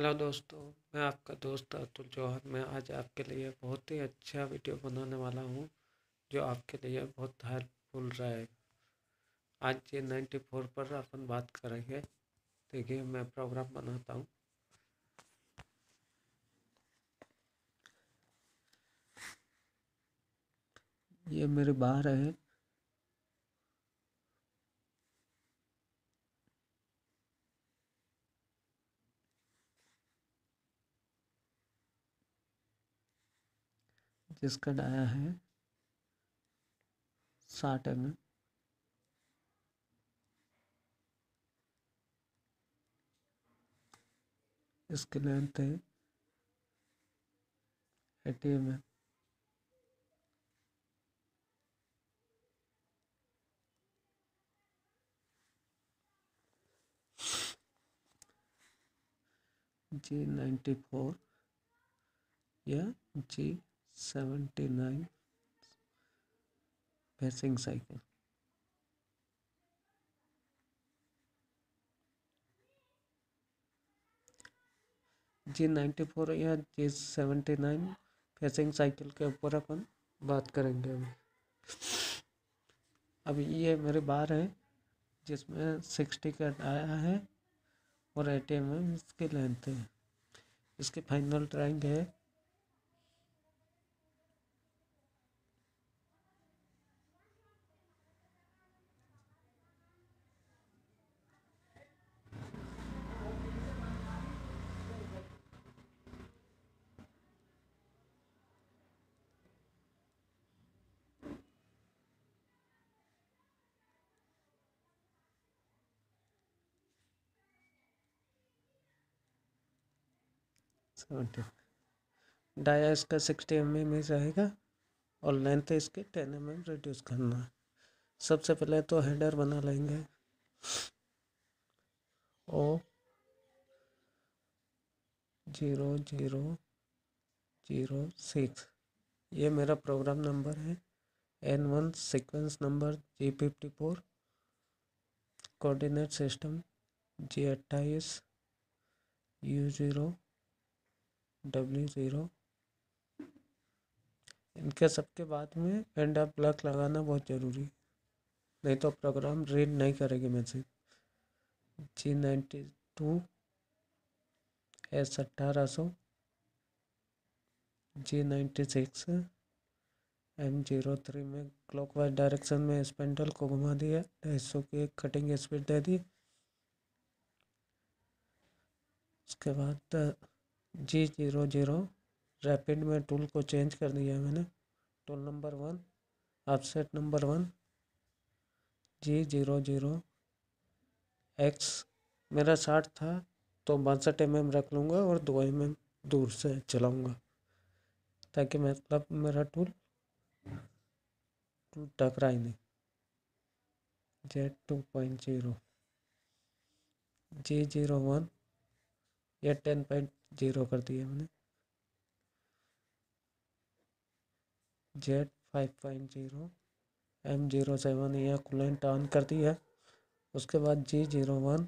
hello दोस्तों मैं आपका दोस्त अतुल जौहर मैं आज आपके लिए बहुत ही अच्छा वीडियो बनाने वाला हूँ जो आपके लिए बहुत हेल्पफुल रहेगा आज ये नाइन्टी फोर पर अपन बात करेंगे देखिए मैं प्रोग्राम बनाता हूँ ये मेरे बाहर है जिसका डाया है साठ एम एम इसकी लेंथ है eighty M M G ninety four या G seventy nine cycle cycle G ninety four या G seventy nine facing cycle के ऊपर अपन बात करेंगे अभी अभी ये मेरे बार है जिसमें सिक्सटी कट आया है और एटीएम में इसके लेंथ है इसकी फाइनल ड्राइंग है सेवेंटी डाया इसका सिक्सटी एम एम रहेगा और लेंथ इसके टेन एम एम रिड्यूस करना है सबसे पहले तो हेडर बना लेंगे O zero zero zero six ये मेरा प्रोग्राम नंबर है N one sequence number G fifty four coordinate system G अट्ठाईस यू ज़ीरो डब्ल्यू ज़ीरो इनके सबके बाद में एंड ऑफ ब्लॉक लगाना बहुत ज़रूरी है नहीं तो प्रोग्राम रीड नहीं करेगी message G ninety two S अट्ठारह सौ G ninety six M zero three में क्लॉक वाइज डायरेक्शन में स्पेंडल को घुमा दिया ढाई सौ की एक कटिंग स्पीड दे दी उसके बाद जी जीरो जीरो रैपिड में टूल को चेंज कर दिया है मैंने tool number one offset number one G zero zero X मेरा साठ था तो बासठ एम एम रख लूँगा और दो एम एम दूर से चलाऊँगा ताकि मतलब मेरा टूल टूल टकरा ही नहीं Z two point zero G zero one ये टेन पॉइंट जीरो कर दिया मैंने Z five point zero M zero seven यह कूलेंट ऑन कर दिया उसके बाद G zero one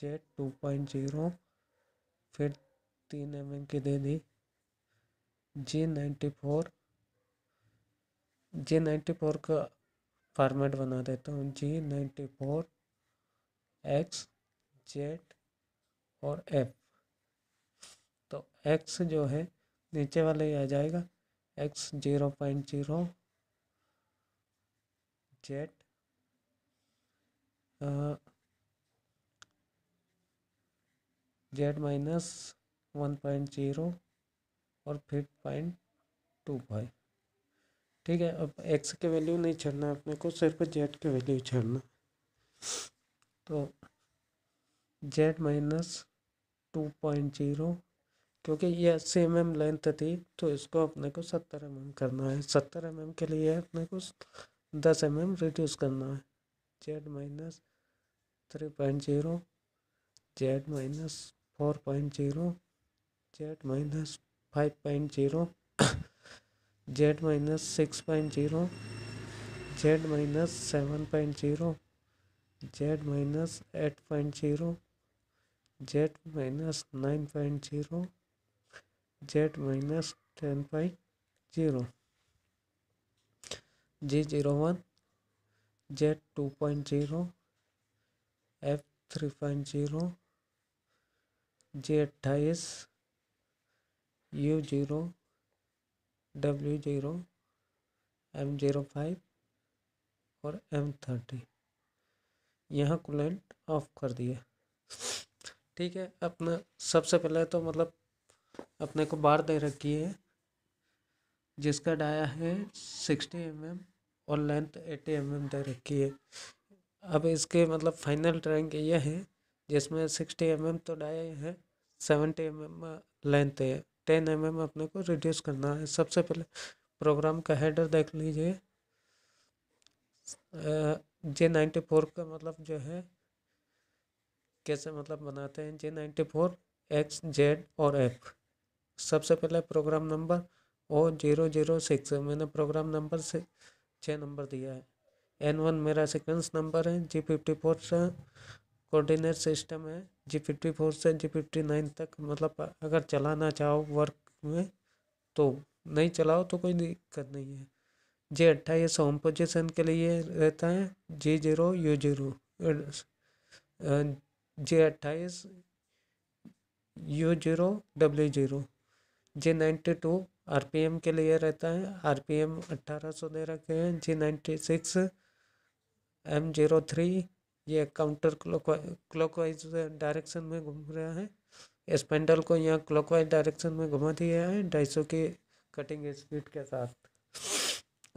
Z two point zero फिर तीन एम एम की दे दी G ninety four G ninety four का फॉर्मेट बना देता हूँ G ninety four X Z और एफ तो एक्स जो है नीचे वाले आ जाएगा X zero point zero Z Z minus one point zero और फिर पॉइंट टू फाइव ठीक है अब एक्स के वैल्यू नहीं छेड़ना अपने को सिर्फ जेड के वैल्यू छेड़ना तो Z minus two point zero क्योंकि ये अस्सी एम एम लेंथ थी तो इसको अपने को सत्तर एम एम करना है सत्तर एम एम के लिए अपने को दस एम एम रिड्यूस करना है Z minus three point zero Z minus four point zero Z minus five point zero Z minus six point zero Z minus seven point zero Z minus eight point zero Z minus nine point zero Z minus ten by zero G zero one Z two point zero F three point zero G अट्ठाईस U zero W zero M zero five और M thirty यहाँ coolant of कर दिया ठीक है अपना सबसे पहले तो मतलब अपने को बार दे रखी है जिसका डाया है सिक्सटी एम एम और लेंथ एटी एम एम दे रखी है अब इसके मतलब फाइनल ड्राइंग ये है जिसमें सिक्सटी एम एम तो डाया है सेवेंटी एम एम लेंथ है टेन एम एम अपने को रिड्यूस करना है सबसे पहले प्रोग्राम का हेडर देख लीजिए जे नाइन्टी फोर का मतलब जो है कैसे मतलब बनाते हैं G ninety four X Z और एफ सबसे पहले program number O zero zero six मैंने प्रोग्राम नंबर से छः नंबर दिया है एन वन मेरा सिक्वेंस नंबर है जी फिफ्टी फोर से कोऑर्डिनेट सिस्टम है जी फिफ्टी फोर से जी फिफ्टी नाइन तक मतलब अगर चलाना चाहो वर्क में तो नहीं चलाओ तो कोई दिक्कत नहीं है जे अट्ठाईस होम पोजिशन के लिए रहता है G zero U zero G अट्ठाईस U zero W zero G ninety two R P M के लिए रहता है आर पी एम अट्ठारह सौ दे रखे हैं G ninety six M zero three ये काउंटर क्लॉक वाइज डायरेक्शन में घूम रहा है स्पेंडल को यहाँ क्लॉक वाइज डायरेक्शन में घुमा दिया है ढाई सौ की कटिंग स्पीड के साथ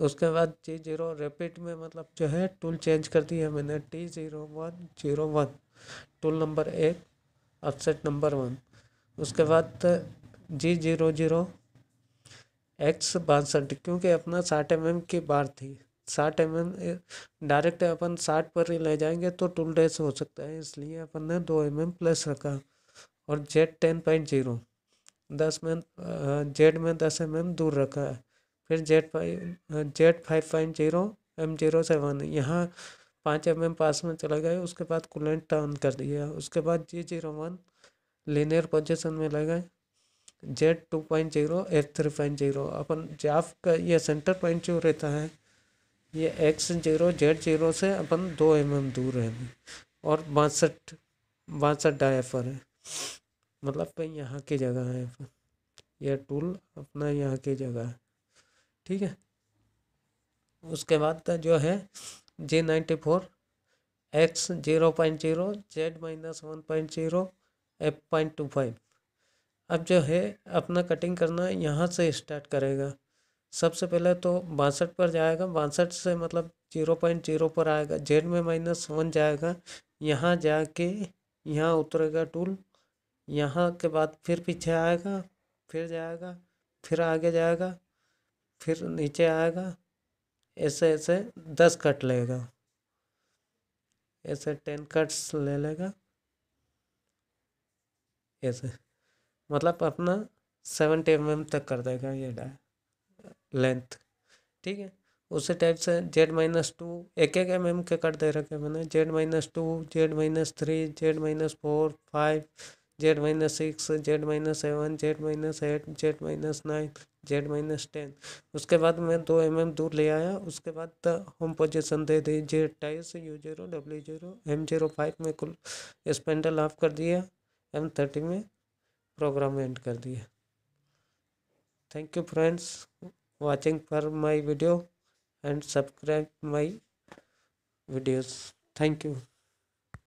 उसके बाद जी जीरो रेपिड में मतलब जो है टूल चेंज कर दिया मैंने T zero one zero one tool number एक अपसेट नंबर वन उसके बाद जी जीरो जीरो एक्स बासठ क्योंकि अपना साठ एम की बार थी साठ एम डायरेक्ट अपन साठ पर ही ले जाएंगे तो टूल डेज हो सकता है इसलिए अपन ने दो एम प्लस रखा और जेड टेन पॉइंट जीरो दस में जेड में दस एम दूर रखा है फिर Z five Z five point zero M zero seven यहाँ पाँच एम एम पास में चले गए उसके बाद कूलेंट टर्न कर दिया उसके बाद G zero one linear position में लगाए गए Z two point zero F three point zero अपन जाफ का ये सेंटर पॉइंट जो रहता है ये एक्स जीरो जेड जीरो से अपन दो एम mm दूर है और बासठ बासठ डाइफर है मतलब यहाँ की जगह है यह टूल अपना यहाँ की जगह है ठीक है उसके बाद का जो है G ninety four X zero point zero Z minus one point zero F point two five अब जो है अपना कटिंग करना यहाँ से स्टार्ट करेगा सबसे पहले तो बासठ पर जाएगा बासठ से मतलब जीरो पॉइंट जीरो पर आएगा जेड में माइनस वन जाएगा यहाँ जाके यहाँ उतरेगा टूल यहाँ के बाद फिर पीछे आएगा फिर जाएगा फिर आगे जाएगा फिर नीचे आएगा ऐसे ऐसे दस कट लेगा ऐसे टेन कट्स ले लेगा ऐसे मतलब अपना सेवेंटी एम एम तक कर देगा ये डाय लेंथ ठीक है उसी टाइप से जेड माइनस टू एक एक एम एम के कट दे रखे मैंने Z minus two Z minus three Z minus four five Z minus six Z minus seven Z minus eight Z minus nine Z minus ten उसके बाद मैं दो एम एम दूर ले आया उसके बाद होम पोजिशन दे दी जे अट्ठाईस U zero W zero M zero five में कुल स्पेंडल ऑफ कर दिया एम थर्टी में प्रोग्राम एंड कर दिया thank you friends watching for my video and subscribe my videos thank you